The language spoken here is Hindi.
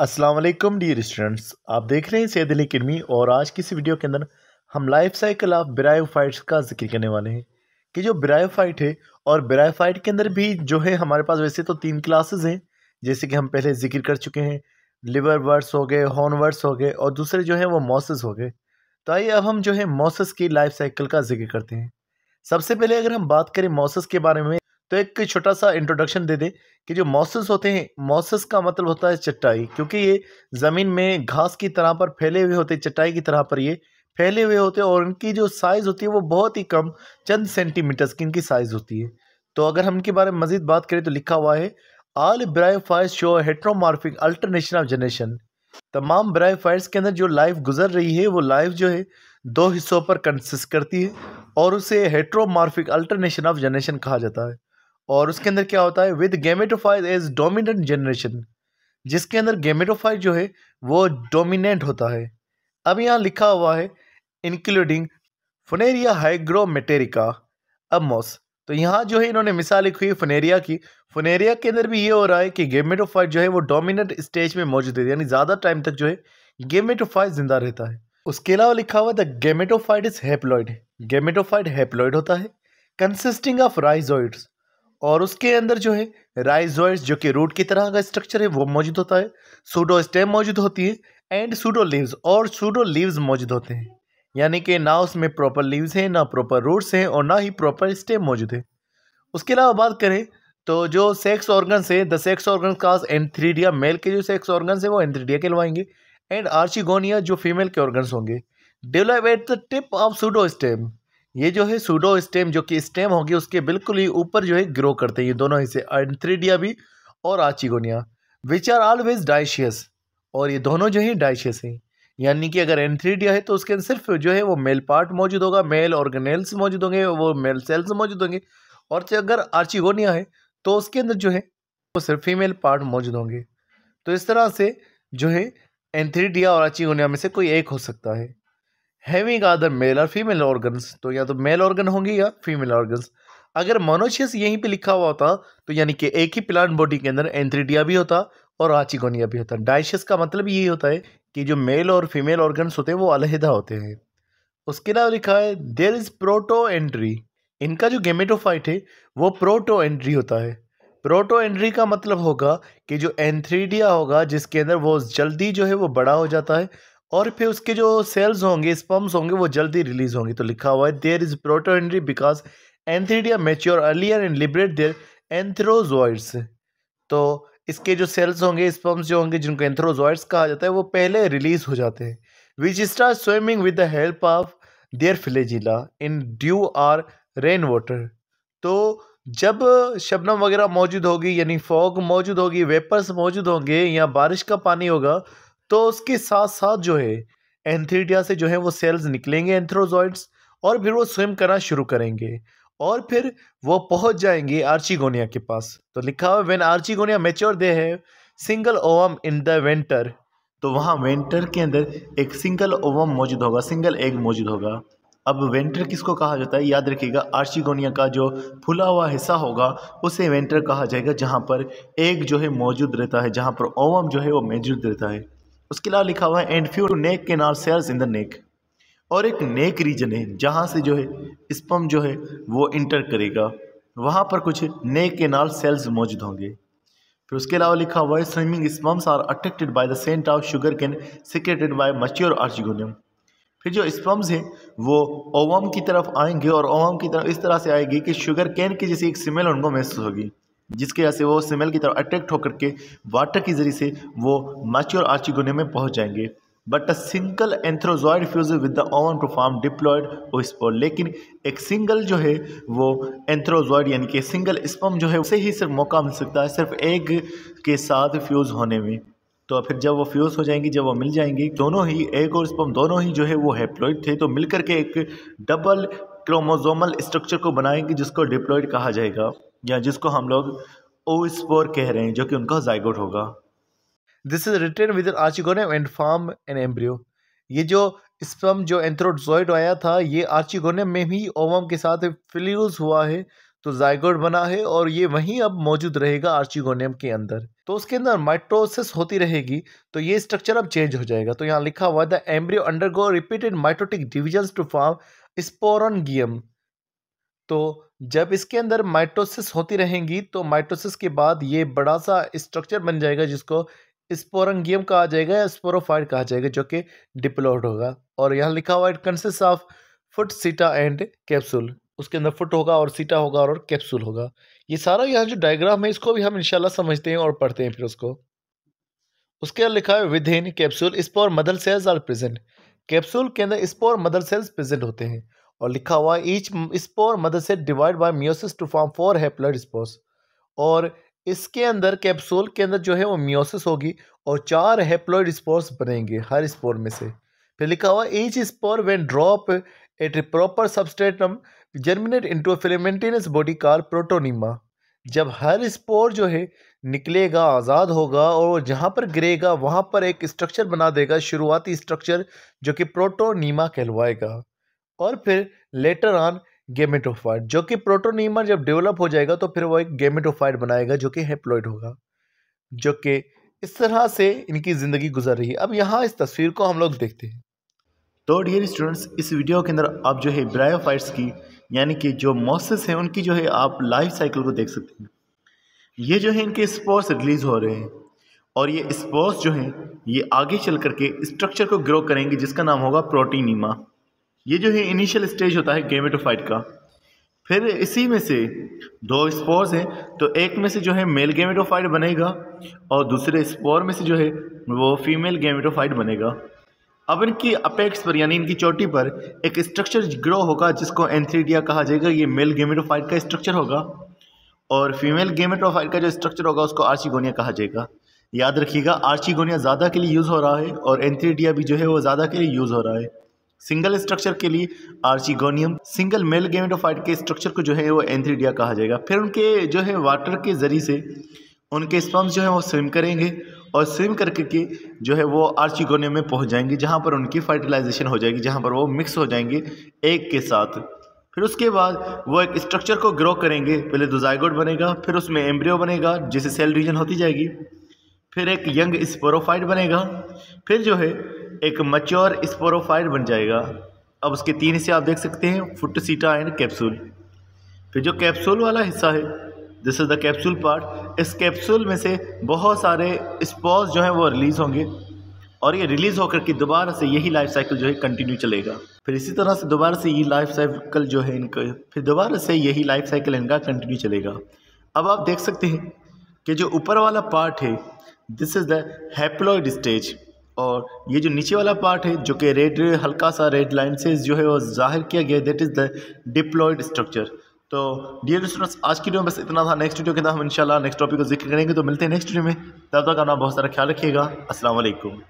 असलम डी स्टूडेंट्स आप देख रहे हैं सैद अली किरमी और आज की इस वीडियो के अंदर हम लाइफ साइकिल ऑफ ब्रायोफाइट्स का जिक्र करने वाले हैं कि जो ब्रायोफाइट है और ब्रायोफाइट के अंदर भी जो है हमारे पास वैसे तो तीन क्लासेस हैं जैसे कि हम पहले जिक्र कर चुके हैं लिवर वर्ड्स हो गए हॉर्नवर्ड्स हो गए और दूसरे जो हैं वो मॉसेस हो गए तो आइए अब हम जो है मॉसेस की लाइफ साइकिल का जिक्र करते हैं सबसे पहले अगर हम बात करें मॉसेस के बारे में तो एक छोटा सा इंट्रोडक्शन दे दे कि जो मॉसस होते हैं मॉसस का मतलब होता है चट्टाई क्योंकि ये ज़मीन में घास की तरह पर फैले हुए होते चट्टाई की तरह पर ये फैले हुए होते हैं और इनकी जो साइज़ होती है वो बहुत ही कम चंद सेंटीमीटर्स की इनकी साइज़ होती है तो अगर हम इनके बारे में मज़ीद बात करें तो लिखा हुआ है all bryophytes show heteromorphic alternation of generation तमाम ब्रायोफाइट्स के अंदर जो लाइफ गुजर रही है वो लाइफ जो है दो हिस्सों पर कंसिस्ट करती है और उसे हेट्रोमार्फिक अल्टरनेशन ऑफ जनरेशन कहा जाता है और उसके अंदर क्या होता है with gametophytes as dominant generation जिसके अंदर गेमेटोफाइज जो है वो डोमिनेंट होता है अब यहाँ लिखा हुआ है इंक्लूडिंग फनेरिया हाइग्रोमेटेरिका अब मोस तो यहाँ जो है इन्होंने मिसाल लिखी है फनेरिया की फनेरिया के अंदर भी ये हो रहा है कि गेमेटोफाइज जो है वो डोमिनेंट स्टेज में मौजूद है यानी ज़्यादा टाइम तक जो है गेमेटोफाइज जिंदा रहता है उसके अलावा लिखा हुआ the gametophyte is haploid gametophyte haploid होता है कंसिस्टिंग ऑफ राइजोइड्स और उसके अंदर जो है राइजोइड्स जो कि रूट की तरह का स्ट्रक्चर है वो मौजूद होता है सूडो स्टेम मौजूद होती है एंड सूडो लीव्स और सूडो लीव्स मौजूद होते हैं यानी कि ना उसमें प्रॉपर लीव्स हैं ना प्रॉपर रूट्स हैं और ना ही प्रॉपर स्टेम मौजूद है उसके अलावा बात करें तो जो सेक्स ऑर्गन्स है द सेक्स ऑर्गन का एंथ्रीडिया मेल के जो सेक्स ऑर्गन्स है वो एंथ्रीडिया कहलवाएंगे एंड आर्चिगोनिया जो फीमेल के ऑर्गन्स होंगे develop at the tip of pseudo stem ये जो है सूडो स्टेम जो कि स्टेम होगी उसके बिल्कुल ही ऊपर जो है ग्रो करते हैं ये दोनों हिस्से एंथ्रीडिया भी और archegonia which are always dioecious और ये दोनों जो है डाइशियस हैं यानी कि अगर एंथ्रीडिया है तो उसके अंदर सिर्फ जो है वो मेल पार्ट मौजूद होगा मेल ऑर्गेनेल्स मौजूद होंगे वो मेल सेल्स मौजूद होंगे और अगर आर्चिगोनिया है तो उसके अंदर जो है वो सिर्फ फीमेल पार्ट मौजूद होंगे तो इस तरह से जो है एंथ्रीडिया और आर्चिगोनिया में से कोई एक हो सकता है हैविंग आदर मेल और फीमेल ऑर्गन्स तो या तो मेल ऑर्गन होंगे या फीमेल ऑर्गन्स अगर मोनोशियस यहीं पे लिखा हुआ होता तो यानी कि एक ही प्लांट बॉडी के अंदर एंथ्रीडिया भी होता और आचिकोनिया भी होता डाइशियस का मतलब यही होता है कि जो मेल और फीमेल ऑर्गन्स होते हैं वो अलहदा होते हैं उसके अलावा लिखा है देर इज़ प्रोटो एंट्री इनका जो गेमेटोफाइट है वो प्रोटो एंट्री होता है प्रोटो एंट्री का मतलब होगा कि जो एंथ्रीडिया होगा जिसके अंदर वो जल्दी जो है वो बड़ा हो जाता है और फिर उसके जो सेल्स होंगे स्पम्स होंगे वो जल्दी रिलीज होंगे तो लिखा हुआ है there is protandry because antheridia mature earlier and liberate their antherozoids तो इसके जो सेल्स होंगे स्पम्स जो होंगे जिनको एंथ्रोजॉइड्स कहा जाता है वो पहले रिलीज हो जाते हैं which start swimming with the help of their flagella in dew or rain water तो जब शबनम वगैरह मौजूद होगी यानी फॉग मौजूद होगी वेपर्स मौजूद होंगे या बारिश का पानी होगा तो उसके साथ साथ जो है एंथीडिया से जो है वो सेल्स निकलेंगे एंथ्रोजॉइड्स और फिर वो स्विम करना शुरू करेंगे और फिर वो पहुंच जाएंगे आर्चिगोनिया के पास तो लिखा हुआ when archegonia mature they have single ovum in the venter तो वहाँ वेंटर के अंदर एक सिंगल ओवम मौजूद होगा सिंगल एग मौजूद होगा अब वेंटर किसको कहा जाता है याद रखिएगा आर्चिगोनिया का जो फुला हुआ हिस्सा होगा उसे वेंटर कहा जाएगा जहाँ पर एग जो है मौजूद रहता है जहाँ पर ओवम जो है वो मौजूद रहता है उसके अलावा लिखा हुआ है एंड फ्यू नेक के नार सेल्स इन द नेक और एक नेक रीजन है जहाँ से जो है स्पम जो है वो इंटर करेगा वहाँ पर कुछ नेक के नार सेल्स मौजूद होंगे फिर उसके अलावा लिखा हुआ है swimming sperms are attracted by the scent of sugar can secreted by mature archegonium फिर जो स्पम्स हैं वो ओवम की तरफ आएंगे और ओवम की तरफ इस तरह से आएगी कि शुगर कैन की जैसी एक स्मेल उनको महसूस होगी जिसकी वजह से वो सिमेल की तरफ अट्रैक्ट होकर के वाटर के ज़रिए से वो माची और आची गुने में पहुंच जाएंगे but a single antherozoid fuse with the ovum to form diploid oospore लेकिन एक सिंगल जो है वो एंथ्रोजॉइड यानी कि सिंगल स्पम जो है उसे ही सिर्फ मौका मिल सकता है सिर्फ एग के साथ फ्यूज़ होने में तो फिर जब वो फ्यूज़ हो जाएंगी जब वो मिल जाएंगी दोनों ही एग और स्पम दोनों ही जो है वो हैप्लॉइड थे तो मिलकर के एक डबल क्रोमोजोमल स्ट्रक्चर को बनाएंगे जिसको डिप्लॉयड कहा जाएगा या जिसको हम लोग ओस्पोर कह रहे हैं जो कि उनका जायगोट होगा this is retained with archegonium and form an embryo ये जो स्पम जो एंथ्रोजोइड आया था ये आर्चिगोनम में ही ओवम के साथ फ्ल्यूज हुआ है तो जाइगोड बना है और ये वहीं अब मौजूद रहेगा आर्चिगोनियम के अंदर तो उसके अंदर माइटोसिस होती रहेगी तो ये स्ट्रक्चर अब चेंज हो जाएगा तो यहाँ लिखा हुआ the embryo undergo repeated mitotic division to form sporangium तो जब इसके अंदर माइटोसिस होती रहेंगी तो माइटोसिस के बाद ये बड़ा सा स्ट्रक्चर बन जाएगा जिसको स्पोरंगियम कहा जाएगा या स्पोरोफाइड कहा जाएगा जो कि डिप्लोड होगा और यहाँ लिखा हुआ it consist of foot seta and capsule उसके अंदर फुट होगा और सीटा होगा और कैप्सूल होगा ये सारा यहाँ जो डायग्राम है इसको भी हम इनशाला समझते हैं और पढ़ते हैं फिर उसको उसके अंदर लिखा है within capsule spore mother cells are present capsule के अंदर स्पोर मदर सेल्स प्रेजेंट होते हैं और लिखा हुआ each spore mother cell divide by meiosis to form four haploid spores और इसके अंदर कैप्सूल के अंदर जो है वो मियोसिस होगी और चार हैप्लॉइड स्पोर्स बनेंगे हर स्पोर में से फिर लिखा हुआ each spore when drop at a proper substratum germinate into a filamentous body called protonema जब हर स्पोर जो है निकलेगा आज़ाद होगा और जहाँ पर गिरेगा वहाँ पर एक स्ट्रक्चर बना देगा शुरुआती स्ट्रक्चर जो कि प्रोटोनीमा कहलवाएगा और फिर लेटर ऑन गेमेटोफाइड जो कि प्रोटोनीमा जब डेवलप हो जाएगा तो फिर वो एक गेमेटोफाइड बनाएगा जो कि हेप्लोइड होगा जो कि इस तरह से इनकी ज़िंदगी गुजर रही है अब यहाँ इस तस्वीर को हम लोग देखते हैं तो डियर स्टूडेंट्स इस वीडियो के अंदर आप जो है ब्रायोफाइट्स की यानी कि जो मॉसेस हैं उनकी जो है आप लाइफ साइकिल को देख सकते हैं ये जो है इनके स्पोर्स रिलीज़ हो रहे हैं और ये स्पोर्स जो हैं ये आगे चल करके स्ट्रक्चर को ग्रो करेंगे जिसका नाम होगा प्रोटीनीमा ये जो है इनिशियल स्टेज होता है गेमेटोफाइट का फिर इसी में से दो स्पोर्स हैं तो एक में से जो है मेल गेमेटोफाइट बनेगा और दूसरे स्पोर में से जो है वो फीमेल गेमेटोफाइट बनेगा अब इनकी अपेक्स पर यानी इनकी चोटी पर एक स्ट्रक्चर ग्रो होगा जिसको एंथ्रीडिया कहा जाएगा ये मेल गेमेटोफाइट का स्ट्रक्चर होगा और फीमेल गेमेटोफाइट का जो स्ट्रक्चर होगा उसको आर्चिगोनिया कहा जाएगा याद रखिएगा आर्चिगोनिया ज़्यादा के लिए यूज़ हो रहा है और एंथ्रीडिया भी जो है वो ज़्यादा के लिए यूज़ हो रहा है सिंगल स्ट्रक्चर के लिए आर्चिगोनियम सिंगल मेल गेमेटोफाइट के स्ट्रक्चर को जो है वो एंथ्रीडिया कहा जाएगा फिर उनके जो है वाटर के जरिए से उनके स्पम्स जो है वो स्विम करेंगे और स्विम करके के जो है वो आर्चिगोनियम में पहुंच जाएंगे जहाँ पर उनकी फर्टिलाइजेशन हो जाएगी जहाँ पर वो मिक्स हो जाएंगे एक के साथ फिर उसके बाद वो एक स्ट्रक्चर को ग्रो करेंगे पहले दोजाइगोड बनेगा फिर उसमें एम्ब्रियो बनेगा जिसे सेल रीजन होती जाएगी फिर एक यंग स्पोरोफाइट बनेगा फिर जो है एक मच्योर स्पोरोफाइट बन जाएगा अब उसके तीन हिस्से आप देख सकते हैं फुट सीटा एंड कैप्सूल फिर जो कैप्सूल वाला हिस्सा है this is the capsule part इस कैप्सूल में से बहुत सारे स्पॉज जो हैं वो रिलीज़ होंगे और ये रिलीज़ होकर के दोबारा से यही लाइफ साइकिल जो है कंटिन्यू चलेगा फिर इसी तरह से दोबारा से ये लाइफ साइकिल जो है इनका फिर दोबारा से यही लाइफ साइकिल इनका कंटिन्यू चलेगा अब आप देख सकते हैं कि जो ऊपर वाला पार्ट है this is the haploid stage और ये जो नीचे वाला पार्ट है जो कि रेड हल्का सा रेड लाइन से जो है वो जाहिर किया गया that is the diploid structure तो डियर स्टूडेंट्स आज की वीडियो में बस इतना था नेक्स्ट वीडियो के अंदर हम इंशाल्लाह नेक्स्ट टॉपिक को जिक्र करेंगे तो मिलते हैं नेक्स्ट वीडियो में तब तक अपना बहुत सारा ख्याल रखिएगा असल